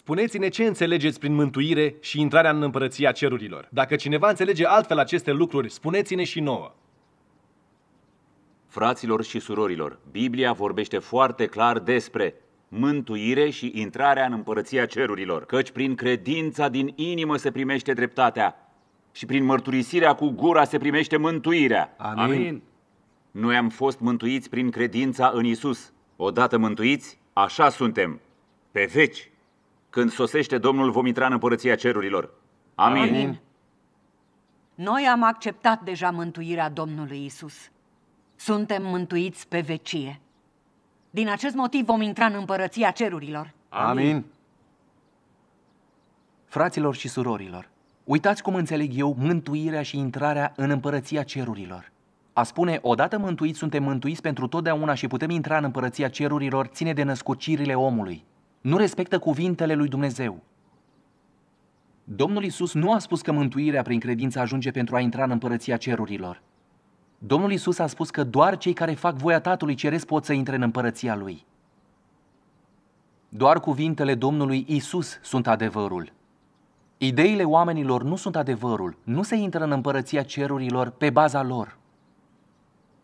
Spuneți-ne ce înțelegeți prin mântuire și intrarea în împărăția cerurilor. Dacă cineva înțelege altfel aceste lucruri, spuneți-ne și nouă. Fraților și surorilor, Biblia vorbește foarte clar despre mântuire și intrarea în împărăția cerurilor, căci prin credința din inimă se primește dreptatea și prin mărturisirea cu gura se primește mântuirea. Amin. Amin. Noi am fost mântuiți prin credința în Isus. Odată mântuiți, așa suntem, pe veci. Când sosește Domnul, vom intra în împărăția cerurilor. Amin. Amin. Noi am acceptat deja mântuirea Domnului Isus. Suntem mântuiți pe vecie. Din acest motiv vom intra în împărăția cerurilor. Amin. Amin. Fraților și surorilor, uitați cum înțeleg eu mântuirea și intrarea în împărăția cerurilor. A spune, odată mântuiți, suntem mântuiți pentru totdeauna și putem intra în împărăția cerurilor, ține de născocirile omului nu respectă cuvintele lui Dumnezeu. Domnul Isus nu a spus că mântuirea prin credință ajunge pentru a intra în împărăția cerurilor. Domnul Isus a spus că doar cei care fac voia Tatălui Ceresc pot să intre în împărăția Lui. Doar cuvintele Domnului Isus sunt adevărul. Ideile oamenilor nu sunt adevărul, nu se intră în împărăția cerurilor pe baza lor.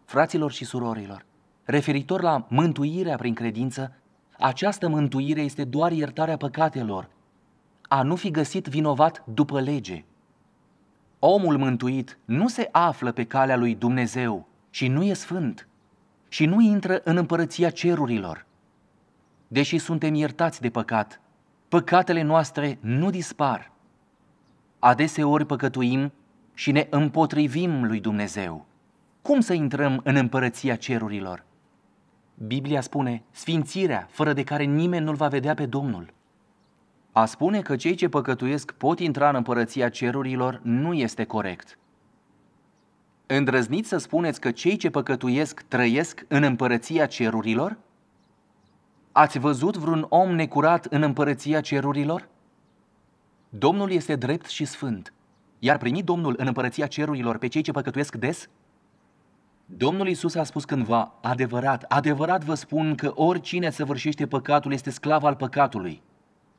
Fraților și surorilor, referitor la mântuirea prin credință, această mântuire este doar iertarea păcatelor, a nu fi găsit vinovat după lege. Omul mântuit nu se află pe calea lui Dumnezeu și nu e sfânt și nu intră în împărăția cerurilor. Deși suntem iertați de păcat, păcatele noastre nu dispar. Adeseori păcătuim și ne împotrivim lui Dumnezeu. Cum să intrăm în împărăția cerurilor? Biblia spune, sfințirea, fără de care nimeni nu-L va vedea pe Domnul. A spune că cei ce păcătuiesc pot intra în împărăția cerurilor nu este corect. Îndrăzniți să spuneți că cei ce păcătuiesc trăiesc în împărăția cerurilor? Ați văzut vreun om necurat în împărăția cerurilor? Domnul este drept și sfânt. Iar primi Domnul în împărăția cerurilor pe cei ce păcătuiesc des? Domnul Isus a spus cândva, adevărat, adevărat vă spun că oricine săvârșește păcatul este sclav al păcatului.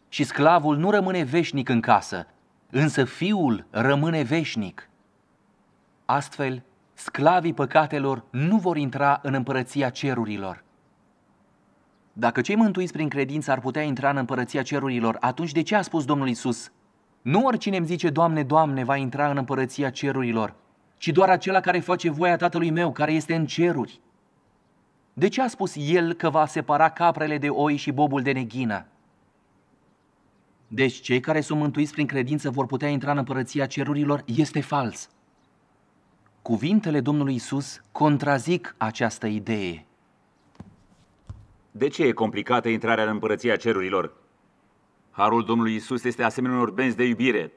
Și sclavul nu rămâne veșnic în casă, însă fiul rămâne veșnic. Astfel, sclavii păcatelor nu vor intra în împărăția cerurilor. Dacă cei mântuiți prin credință ar putea intra în împărăția cerurilor, atunci de ce a spus Domnul Isus? Nu oricine îmi zice, Doamne, Doamne, va intra în împărăția cerurilor, ci doar acela care face voia Tatălui meu, care este în ceruri. De ce a spus el că va separa caprele de oi și bobul de neghină? Deci cei care sunt mântuiți prin credință vor putea intra în împărăția cerurilor este fals. Cuvintele Domnului Isus contrazic această idee. De ce e complicată intrarea în împărăția cerurilor? Harul Domnului Isus este asemenea unor benzi de iubire,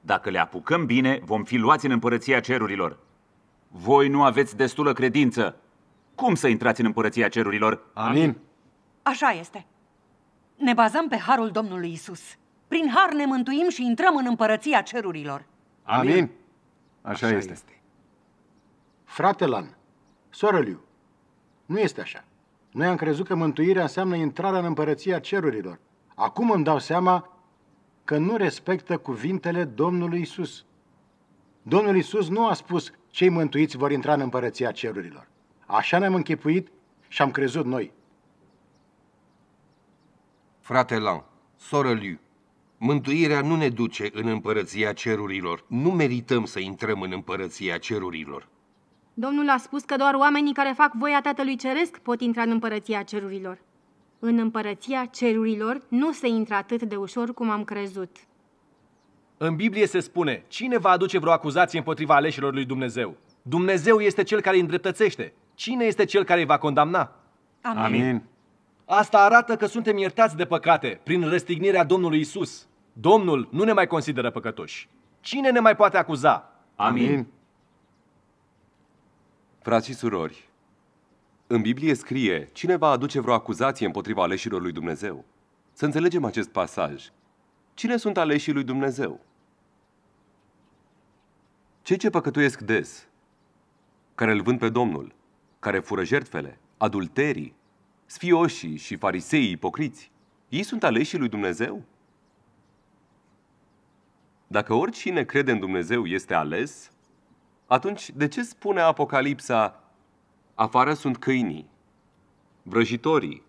dacă le apucăm bine, vom fi luați în împărăția cerurilor. Voi nu aveți destulă credință. Cum să intrați în împărăția cerurilor? Amin. Așa este. Ne bazăm pe harul Domnului Isus. Prin har ne mântuim și intrăm în împărăția cerurilor. Amin. Așa, așa este. este. Fratelan, soră Liu, nu este așa. Noi am crezut că mântuirea înseamnă intrarea în împărăția cerurilor. Acum îmi dau seama că nu respectă cuvintele Domnului Isus. Domnul Isus nu a spus cei mântuiți vor intra în împărăția cerurilor. Așa ne-am închipuit și am crezut noi. Frate Lan, soră Liu, mântuirea nu ne duce în împărăția cerurilor. Nu merităm să intrăm în împărăția cerurilor. Domnul a spus că doar oamenii care fac voia Tatălui Ceresc pot intra în împărăția cerurilor. În împărăția cerurilor nu se intră atât de ușor cum am crezut. În Biblie se spune, cine va aduce vreo acuzație împotriva aleșilor lui Dumnezeu? Dumnezeu este cel care îi îndreptățește. Cine este cel care îi va condamna? Amin. Amin. Asta arată că suntem iertați de păcate prin răstignirea Domnului Isus. Domnul nu ne mai consideră păcătoși. Cine ne mai poate acuza? Amin. Amin. Frații surori, în Biblie scrie, cine va aduce vreo acuzație împotriva aleșilor lui Dumnezeu? Să înțelegem acest pasaj. Cine sunt aleșii lui Dumnezeu? Cei ce păcătuiesc des, care îl vând pe Domnul, care fură jertfele, adulterii, sfioșii și fariseii ipocriți, ei sunt aleșii lui Dumnezeu? Dacă oricine crede în Dumnezeu este ales, atunci de ce spune Apocalipsa Afară sunt câinii, vrăjitorii,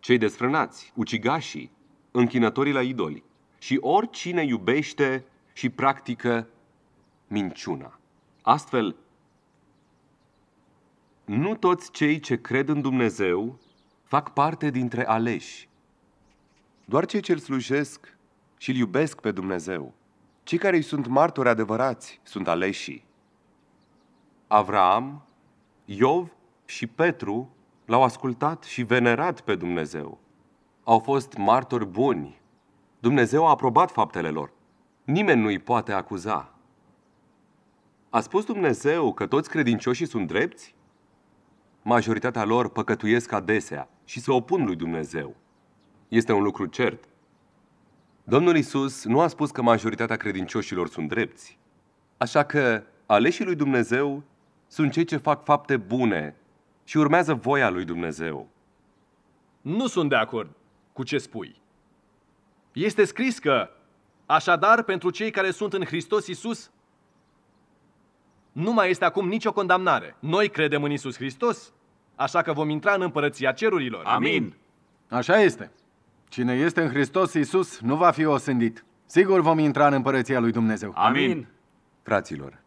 cei desfrânați, ucigașii, închinătorii la idoli și oricine iubește și practică minciuna. Astfel, nu toți cei ce cred în Dumnezeu fac parte dintre aleși. Doar cei ce îl slujesc și îl iubesc pe Dumnezeu, cei care îi sunt martori adevărați, sunt aleșii. Avram Iov și Petru l-au ascultat și venerat pe Dumnezeu. Au fost martori buni. Dumnezeu a aprobat faptele lor. Nimeni nu îi poate acuza. A spus Dumnezeu că toți credincioșii sunt drepți? Majoritatea lor păcătuiesc adesea și se opun lui Dumnezeu. Este un lucru cert. Domnul Isus nu a spus că majoritatea credincioșilor sunt drepți. Așa că aleșii lui Dumnezeu sunt cei ce fac fapte bune și urmează voia lui Dumnezeu. Nu sunt de acord cu ce spui. Este scris că, așadar, pentru cei care sunt în Hristos Isus, nu mai este acum nicio condamnare. Noi credem în Isus Hristos, așa că vom intra în împărăția cerurilor. Amin! Așa este. Cine este în Hristos Isus nu va fi osândit. Sigur vom intra în împărăția lui Dumnezeu. Amin! Fraților,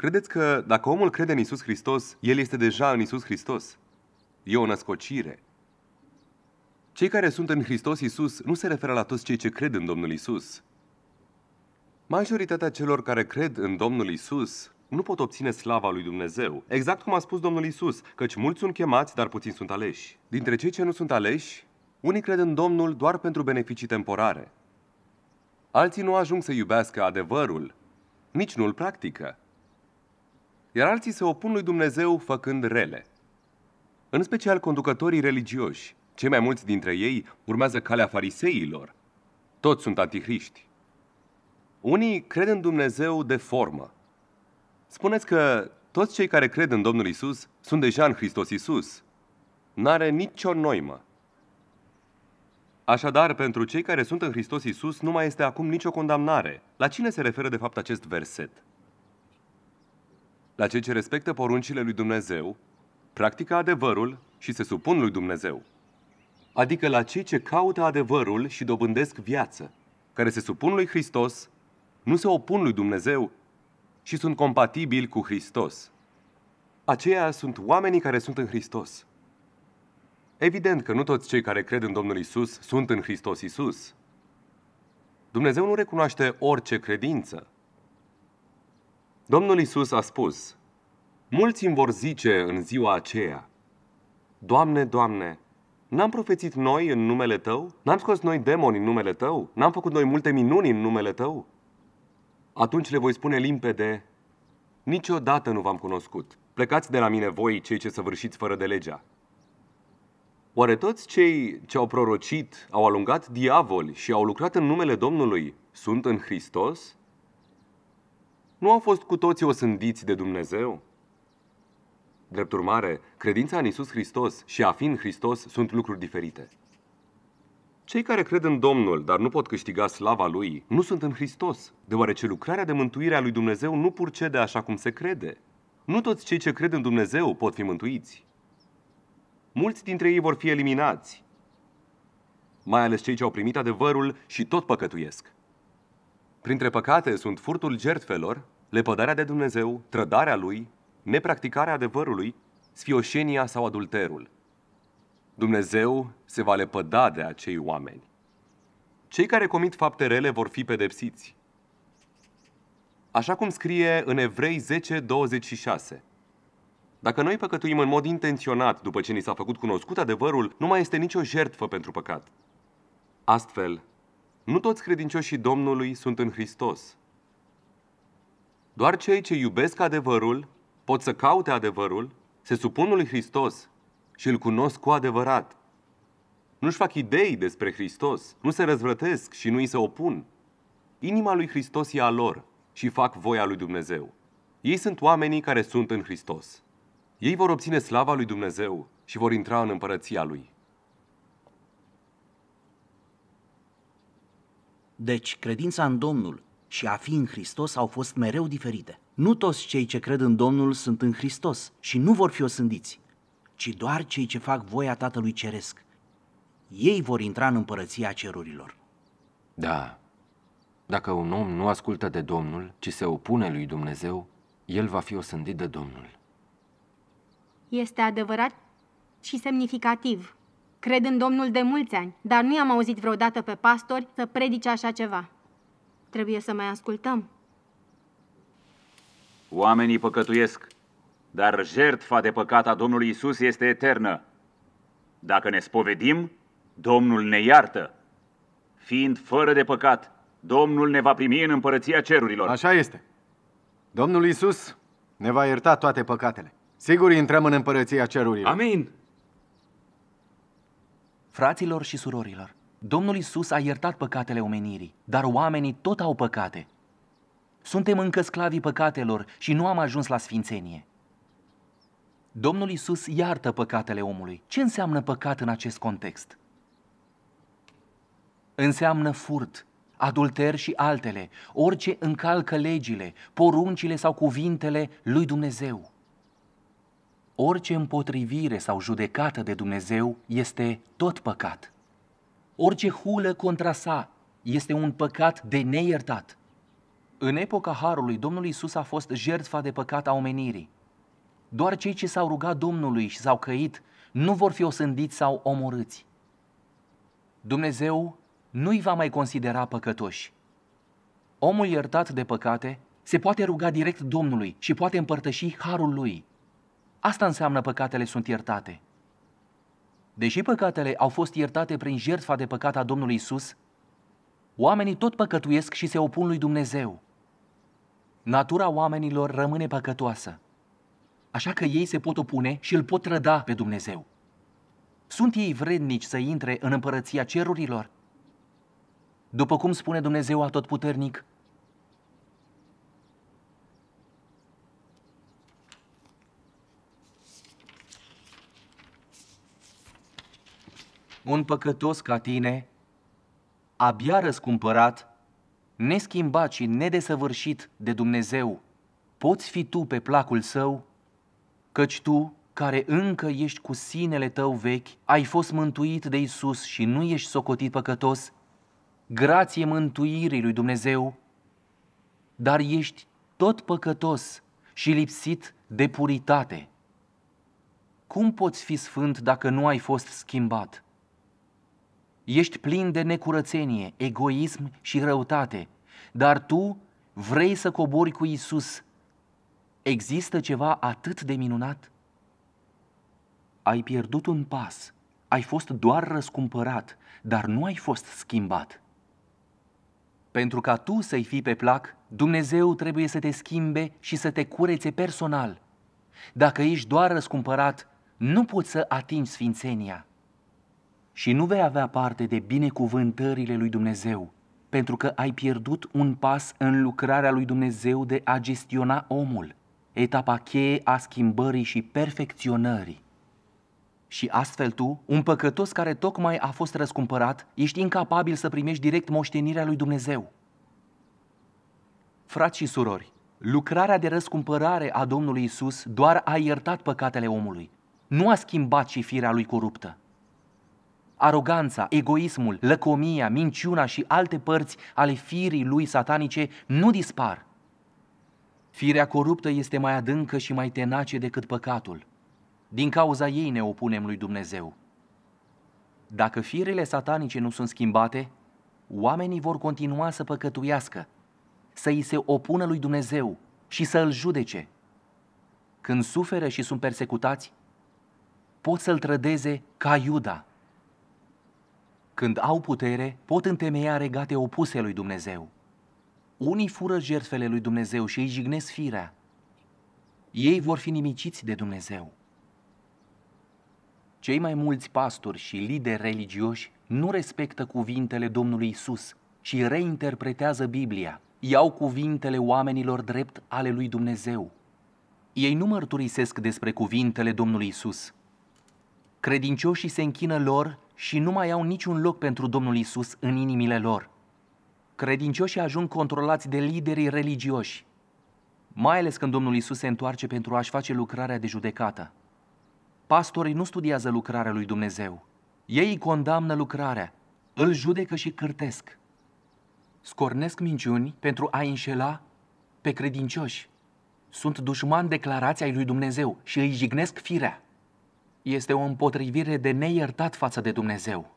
Credeți că dacă omul crede în Isus Hristos, el este deja în Isus Hristos? E o născocire. Cei care sunt în Hristos Isus nu se referă la toți cei ce cred în Domnul Isus. Majoritatea celor care cred în Domnul Isus nu pot obține slava lui Dumnezeu. Exact cum a spus Domnul Isus, căci mulți sunt chemați, dar puțini sunt aleși. Dintre cei ce nu sunt aleși, unii cred în Domnul doar pentru beneficii temporare. Alții nu ajung să iubească adevărul, nici nu îl practică iar alții se opun lui Dumnezeu făcând rele. În special conducătorii religioși, cei mai mulți dintre ei urmează calea fariseilor. Toți sunt antihriști. Unii cred în Dumnezeu de formă. Spuneți că toți cei care cred în Domnul Isus sunt deja în Hristos Isus. N-are nicio noimă. Așadar, pentru cei care sunt în Hristos Isus, nu mai este acum nicio condamnare. La cine se referă de fapt acest verset? la cei ce respectă poruncile lui Dumnezeu, practică adevărul și se supun lui Dumnezeu. Adică la cei ce caută adevărul și dobândesc viață, care se supun lui Hristos, nu se opun lui Dumnezeu și sunt compatibili cu Hristos. Aceia sunt oamenii care sunt în Hristos. Evident că nu toți cei care cred în Domnul Isus sunt în Hristos Isus. Dumnezeu nu recunoaște orice credință, Domnul Isus a spus, Mulți îmi vor zice în ziua aceea, Doamne, Doamne, N-am profețit noi în numele Tău? N-am scos noi demoni în numele Tău? N-am făcut noi multe minuni în numele Tău? Atunci le voi spune limpede, niciodată nu v-am cunoscut. Plecați de la mine voi, cei ce săvârșiți fără de legea. Oare toți cei ce au prorocit, au alungat diavoli și au lucrat în numele Domnului, sunt în Hristos? Nu au fost cu toții osândiți de Dumnezeu? Drept urmare, credința în Isus Hristos și a fi în Hristos sunt lucruri diferite. Cei care cred în Domnul, dar nu pot câștiga slava Lui, nu sunt în Hristos, deoarece lucrarea de mântuire a lui Dumnezeu nu purcede așa cum se crede. Nu toți cei ce cred în Dumnezeu pot fi mântuiți. Mulți dintre ei vor fi eliminați, mai ales cei ce au primit adevărul și tot păcătuiesc. Printre păcate sunt furtul jertfelor, lepădarea de Dumnezeu, trădarea Lui, nepracticarea adevărului, sfioșenia sau adulterul. Dumnezeu se va lepăda de acei oameni. Cei care comit fapte rele vor fi pedepsiți. Așa cum scrie în Evrei 10, 26. Dacă noi păcătuim în mod intenționat după ce ni s-a făcut cunoscut adevărul, nu mai este nicio jertfă pentru păcat. Astfel, nu toți credincioșii Domnului sunt în Hristos. Doar cei ce iubesc adevărul, pot să caute adevărul, se supun lui Hristos și îl cunosc cu adevărat. Nu-și fac idei despre Hristos, nu se răzvrătesc și nu îi se opun. Inima lui Hristos e a lor și fac voia lui Dumnezeu. Ei sunt oamenii care sunt în Hristos. Ei vor obține slava lui Dumnezeu și vor intra în împărăția lui. Deci, credința în Domnul și a fi în Hristos au fost mereu diferite. Nu toți cei ce cred în Domnul sunt în Hristos și nu vor fi osândiți, ci doar cei ce fac voia Tatălui Ceresc. Ei vor intra în împărăția cerurilor. Da. Dacă un om nu ascultă de Domnul, ci se opune lui Dumnezeu, el va fi osândit de Domnul. Este adevărat și semnificativ Cred în Domnul de mulți ani, dar nu i-am auzit vreodată pe pastori să predice așa ceva. Trebuie să mai ascultăm. Oamenii păcătuiesc, dar jertfa de păcat a Domnului Isus este eternă. Dacă ne spovedim, Domnul ne iartă. Fiind fără de păcat, Domnul ne va primi în împărăția cerurilor. Așa este. Domnul Isus ne va ierta toate păcatele. Sigur intrăm în împărăția cerurilor. Amin. Fraților și surorilor, Domnul Isus a iertat păcatele omenirii, dar oamenii tot au păcate. Suntem încă sclavii păcatelor și nu am ajuns la sfințenie. Domnul Isus iartă păcatele omului. Ce înseamnă păcat în acest context? Înseamnă furt, adulter și altele, orice încalcă legile, poruncile sau cuvintele lui Dumnezeu. Orice împotrivire sau judecată de Dumnezeu este tot păcat. Orice hulă contra sa este un păcat de neiertat. În epoca Harului, Domnul Isus a fost jertfa de păcat a omenirii. Doar cei ce s-au rugat Domnului și s-au căit nu vor fi osândiți sau omorâți. Dumnezeu nu-i va mai considera păcătoși. Omul iertat de păcate se poate ruga direct Domnului și poate împărtăși harul lui. Asta înseamnă păcatele sunt iertate. Deși păcatele au fost iertate prin jertfa de păcat a Domnului Isus, oamenii tot păcătuiesc și se opun lui Dumnezeu. Natura oamenilor rămâne păcătoasă, așa că ei se pot opune și îl pot răda pe Dumnezeu. Sunt ei vrednici să intre în împărăția cerurilor? După cum spune Dumnezeu atotputernic, un păcătos ca tine, abia răscumpărat, neschimbat și nedesăvârșit de Dumnezeu, poți fi tu pe placul său? Căci tu, care încă ești cu sinele tău vechi, ai fost mântuit de Isus și nu ești socotit păcătos, grație mântuirii lui Dumnezeu, dar ești tot păcătos și lipsit de puritate. Cum poți fi sfânt dacă nu ai fost schimbat? ești plin de necurățenie, egoism și răutate, dar tu vrei să cobori cu Isus. Există ceva atât de minunat? Ai pierdut un pas, ai fost doar răscumpărat, dar nu ai fost schimbat. Pentru ca tu să-i fii pe plac, Dumnezeu trebuie să te schimbe și să te curețe personal. Dacă ești doar răscumpărat, nu poți să atingi sfințenia și nu vei avea parte de binecuvântările lui Dumnezeu, pentru că ai pierdut un pas în lucrarea lui Dumnezeu de a gestiona omul, etapa cheie a schimbării și perfecționării. Și astfel tu, un păcătos care tocmai a fost răscumpărat, ești incapabil să primești direct moștenirea lui Dumnezeu. Frați și surori, lucrarea de răscumpărare a Domnului Isus doar a iertat păcatele omului, nu a schimbat și firea lui coruptă. Aroganța, egoismul, lăcomia, minciuna și alte părți ale firii lui satanice nu dispar. Firea coruptă este mai adâncă și mai tenace decât păcatul. Din cauza ei ne opunem lui Dumnezeu. Dacă firele satanice nu sunt schimbate, oamenii vor continua să păcătuiască, să îi se opună lui Dumnezeu și să îl judece. Când suferă și sunt persecutați, pot să-l trădeze ca Iuda – când au putere, pot întemeia regate opuse lui Dumnezeu. Unii fură jertfele lui Dumnezeu și îi jignesc firea. Ei vor fi nimiciți de Dumnezeu. Cei mai mulți pastori și lideri religioși nu respectă cuvintele Domnului Isus și reinterpretează Biblia. Iau cuvintele oamenilor drept ale lui Dumnezeu. Ei nu mărturisesc despre cuvintele Domnului Isus. Credincioșii se închină lor și nu mai au niciun loc pentru Domnul Isus în inimile lor. Credincioșii ajung controlați de liderii religioși, mai ales când Domnul Isus se întoarce pentru a-și face lucrarea de judecată. Pastorii nu studiază lucrarea lui Dumnezeu. Ei condamnă lucrarea, îl judecă și cârtesc. Scornesc minciuni pentru a înșela pe credincioși. Sunt dușmani declarației lui Dumnezeu și îi jignesc firea este o împotrivire de neiertat față de Dumnezeu.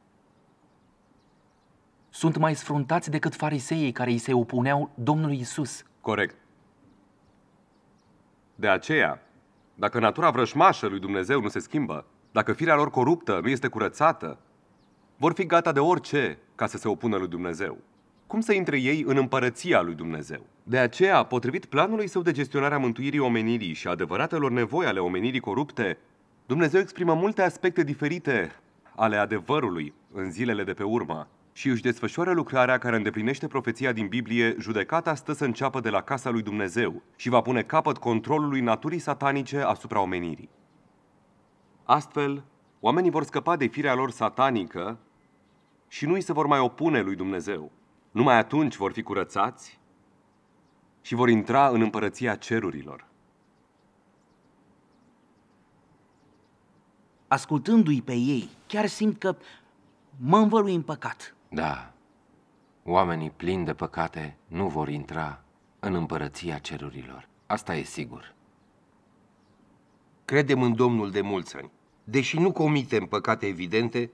Sunt mai sfruntați decât fariseii care îi se opuneau Domnului Isus. Corect. De aceea, dacă natura vrășmașă lui Dumnezeu nu se schimbă, dacă firea lor coruptă nu este curățată, vor fi gata de orice ca să se opună lui Dumnezeu. Cum să intre ei în împărăția lui Dumnezeu? De aceea, potrivit planului său de gestionare a mântuirii omenirii și adevăratelor nevoi ale omenirii corupte, Dumnezeu exprimă multe aspecte diferite ale adevărului în zilele de pe urmă și își desfășoară lucrarea care îndeplinește profeția din Biblie, judecata stă să înceapă de la casa lui Dumnezeu și va pune capăt controlului naturii satanice asupra omenirii. Astfel, oamenii vor scăpa de firea lor satanică și nu îi se vor mai opune lui Dumnezeu. Numai atunci vor fi curățați și vor intra în împărăția cerurilor. ascultându-i pe ei, chiar simt că mă învălui în păcat. Da, oamenii plini de păcate nu vor intra în împărăția cerurilor. Asta e sigur. Credem în Domnul de mulți ani. Deși nu comitem păcate evidente,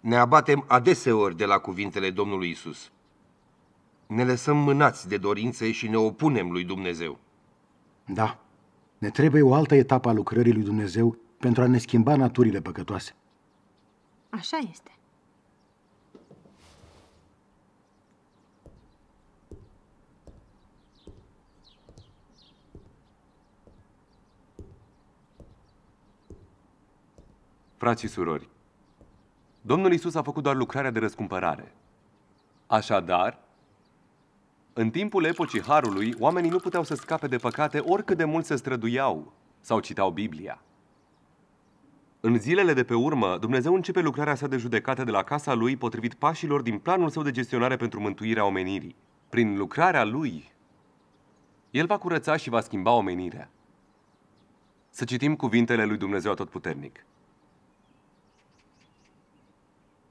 ne abatem adeseori de la cuvintele Domnului Isus. Ne lăsăm mânați de dorințe și ne opunem lui Dumnezeu. Da, ne trebuie o altă etapă a lucrării lui Dumnezeu pentru a ne schimba naturile păcătoase. Așa este. Frații surori, Domnul Isus a făcut doar lucrarea de răscumpărare. Așadar, în timpul epocii Harului, oamenii nu puteau să scape de păcate oricât de mult se străduiau sau citau Biblia. În zilele de pe urmă, Dumnezeu începe lucrarea sa de judecată de la casa lui potrivit pașilor din planul său de gestionare pentru mântuirea omenirii. Prin lucrarea lui, el va curăța și va schimba omenirea. Să citim cuvintele lui Dumnezeu Atotputernic.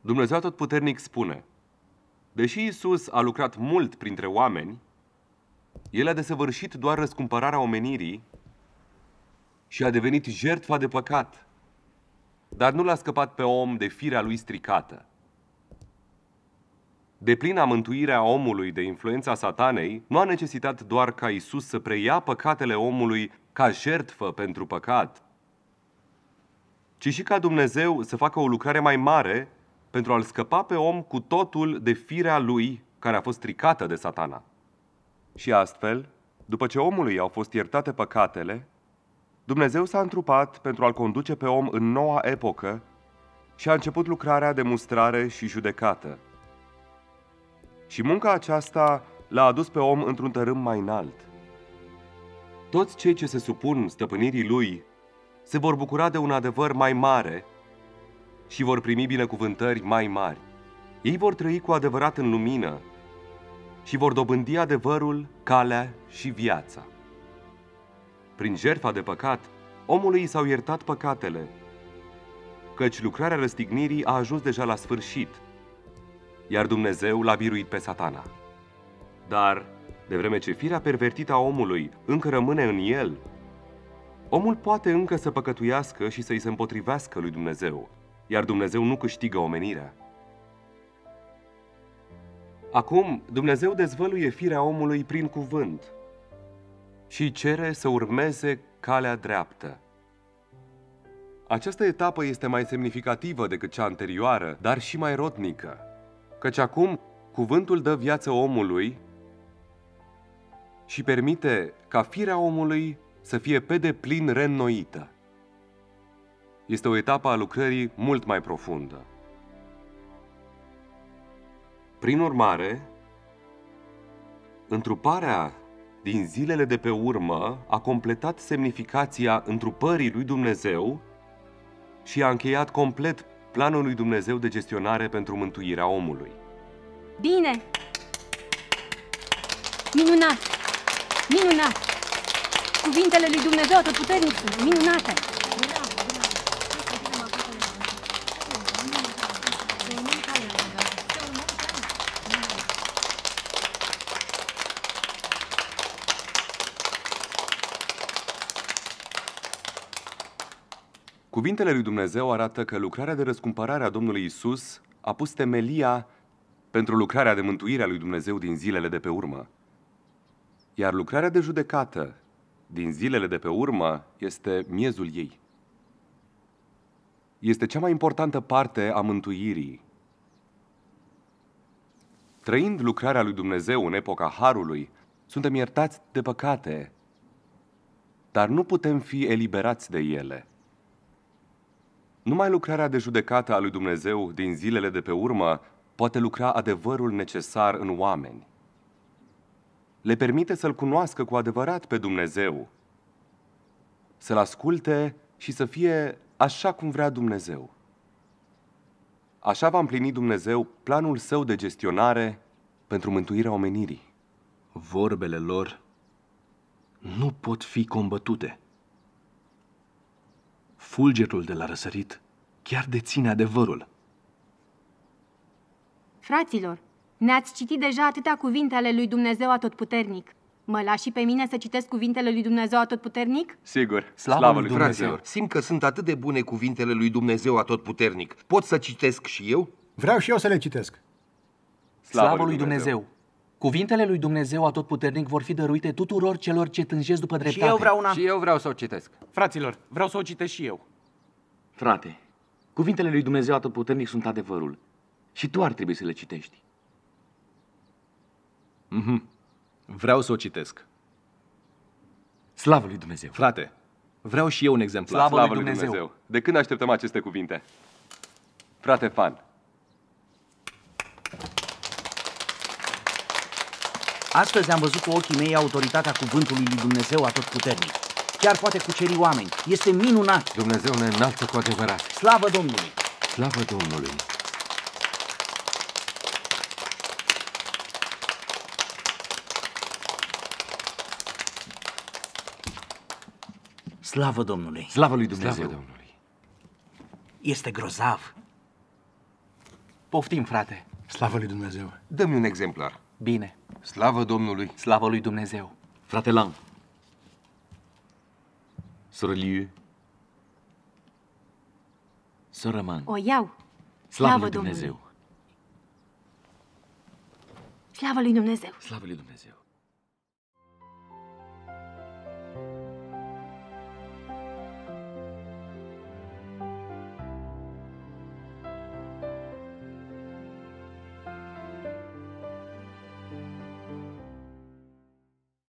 Dumnezeu Atotputernic spune, Deși Isus a lucrat mult printre oameni, El a desăvârșit doar răscumpărarea omenirii și a devenit jertfa de păcat – dar nu l-a scăpat pe om de firea lui stricată. Deplina mântuirea omului de influența satanei nu a necesitat doar ca Isus să preia păcatele omului ca jertfă pentru păcat, ci și ca Dumnezeu să facă o lucrare mai mare pentru a-l scăpa pe om cu totul de firea lui care a fost stricată de satana. Și astfel, după ce omului au fost iertate păcatele, Dumnezeu s-a întrupat pentru a-l conduce pe om în noua epocă și a început lucrarea de mustrare și judecată. Și munca aceasta l-a adus pe om într-un tărâm mai înalt. Toți cei ce se supun stăpânirii lui se vor bucura de un adevăr mai mare și vor primi binecuvântări mai mari. Ei vor trăi cu adevărat în lumină și vor dobândi adevărul, calea și viața. Prin jertfa de păcat, omului s-au iertat păcatele, căci lucrarea răstignirii a ajuns deja la sfârșit, iar Dumnezeu l-a biruit pe satana. Dar, de vreme ce firea pervertită a omului încă rămâne în el, omul poate încă să păcătuiască și să-i se împotrivească lui Dumnezeu, iar Dumnezeu nu câștigă omenirea. Acum, Dumnezeu dezvăluie firea omului prin cuvânt – și cere să urmeze calea dreaptă. Această etapă este mai semnificativă decât cea anterioară, dar și mai rodnică, căci acum cuvântul dă viață omului și permite ca firea omului să fie pe deplin reînnoită. Este o etapă a lucrării mult mai profundă. Prin urmare, întruparea din zilele de pe urmă a completat semnificația întrupării lui Dumnezeu și a încheiat complet planul lui Dumnezeu de gestionare pentru mântuirea omului. Bine! Minunat! Minunat! Cuvintele lui Dumnezeu puternic sunt minunate! Bravo! Cuvintele lui Dumnezeu arată că lucrarea de răscumpărare a Domnului Isus a pus temelia pentru lucrarea de mântuire a lui Dumnezeu din zilele de pe urmă. Iar lucrarea de judecată din zilele de pe urmă este miezul ei. Este cea mai importantă parte a mântuirii. Trăind lucrarea lui Dumnezeu în epoca harului, suntem iertați de păcate, dar nu putem fi eliberați de ele. Numai lucrarea de judecată a lui Dumnezeu din zilele de pe urmă poate lucra adevărul necesar în oameni. Le permite să-L cunoască cu adevărat pe Dumnezeu, să-L asculte și să fie așa cum vrea Dumnezeu. Așa va împlini Dumnezeu planul său de gestionare pentru mântuirea omenirii. Vorbele lor nu pot fi combătute fulgerul de la răsărit chiar deține adevărul. Fraților, ne-ați citit deja atâtea cuvinte ale lui Dumnezeu Atotputernic. Mă lași și pe mine să citesc cuvintele lui Dumnezeu Atotputernic? Sigur, slavă, slavă lui Dumnezeu. Fraților, simt că sunt atât de bune cuvintele lui Dumnezeu Atotputernic. Pot să citesc și eu? Vreau și eu să le citesc. Slavă, slavă lui Dumnezeu. Dumnezeu. Cuvintele lui Dumnezeu atotputernic vor fi dăruite tuturor celor ce tânjesc după dreptate. Și eu vreau una. Și eu vreau să o citesc. Fraților, vreau să o citesc și eu. Frate, cuvintele lui Dumnezeu atotputernic sunt adevărul. Și tu ar trebui să le citești. -hmm. Vreau să o citesc. Slavă lui Dumnezeu! Frate, vreau și eu un exemplar. Slavă, Slavă lui Dumnezeu. Dumnezeu! De când așteptăm aceste cuvinte? Frate Fan, Astăzi am văzut cu ochii mei autoritatea cuvântului lui Dumnezeu puternic. Chiar poate cuceri oameni. Este minunat. Dumnezeu ne înalță cu adevărat. Slavă Domnului! Slavă Domnului! Slavă Domnului! Slavă lui Dumnezeu! Slavă Domnului! Este grozav! Poftim, frate! Slavă lui Dumnezeu! Dă-mi un exemplar! Bine! Slavă Domnului! Slavă lui Dumnezeu! Frate Lang, soră Liu, soră Man. O iau! Slavă, Slavă lui Dumnezeu! Domnului. Slavă lui Dumnezeu! Slavă lui Dumnezeu!